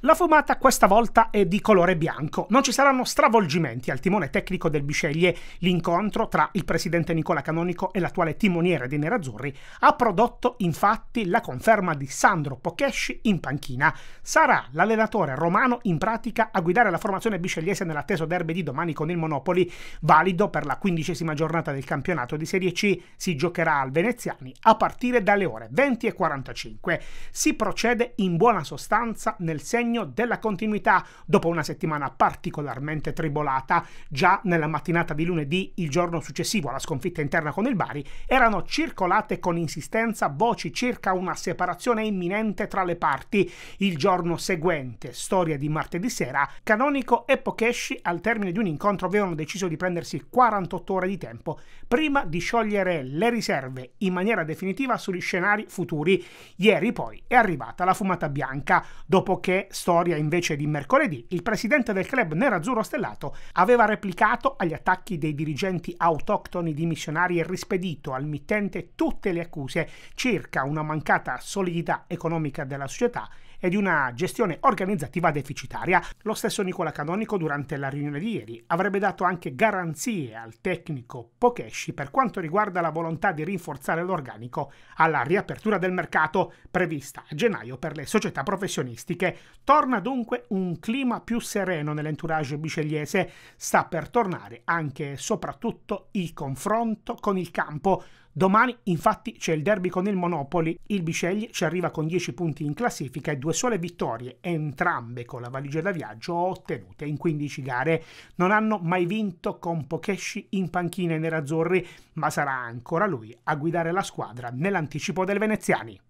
La fumata questa volta è di colore bianco. Non ci saranno stravolgimenti al timone tecnico del Bisceglie. L'incontro tra il presidente Nicola Canonico e l'attuale timoniere dei Nerazzurri ha prodotto infatti la conferma di Sandro Pochesci in panchina. Sarà l'allenatore romano in pratica a guidare la formazione biscegliese nell'atteso derby di domani con il Monopoli, valido per la quindicesima giornata del campionato di Serie C. Si giocherà al Veneziani a partire dalle ore 20.45. Si procede in buona sostanza nel segno segno della continuità dopo una settimana particolarmente tribolata. Già nella mattinata di lunedì, il giorno successivo alla sconfitta interna con il Bari, erano circolate con insistenza voci circa una separazione imminente tra le parti. Il giorno seguente, storia di martedì sera, Canonico e Pokeshi al termine di un incontro avevano deciso di prendersi 48 ore di tempo prima di sciogliere le riserve in maniera definitiva sugli scenari futuri. Ieri poi è arrivata la fumata bianca, dopo che Storia invece di mercoledì, il presidente del club nerazzurro stellato aveva replicato agli attacchi dei dirigenti autoctoni di missionari e rispedito al mittente tutte le accuse circa una mancata solidità economica della società e di una gestione organizzativa deficitaria. Lo stesso Nicola Canonico durante la riunione di ieri avrebbe dato anche garanzie al tecnico Pokeshi per quanto riguarda la volontà di rinforzare l'organico alla riapertura del mercato prevista a gennaio per le società professionistiche. Torna dunque un clima più sereno nell'entourage bicegliese, sta per tornare anche e soprattutto il confronto con il campo. Domani infatti c'è il derby con il Monopoli, il Biceglie ci arriva con 10 punti in classifica e due sole vittorie, entrambe con la valigia da viaggio ottenute in 15 gare. Non hanno mai vinto con Pokesci in panchina i nerazzurri, ma sarà ancora lui a guidare la squadra nell'anticipo del Veneziani.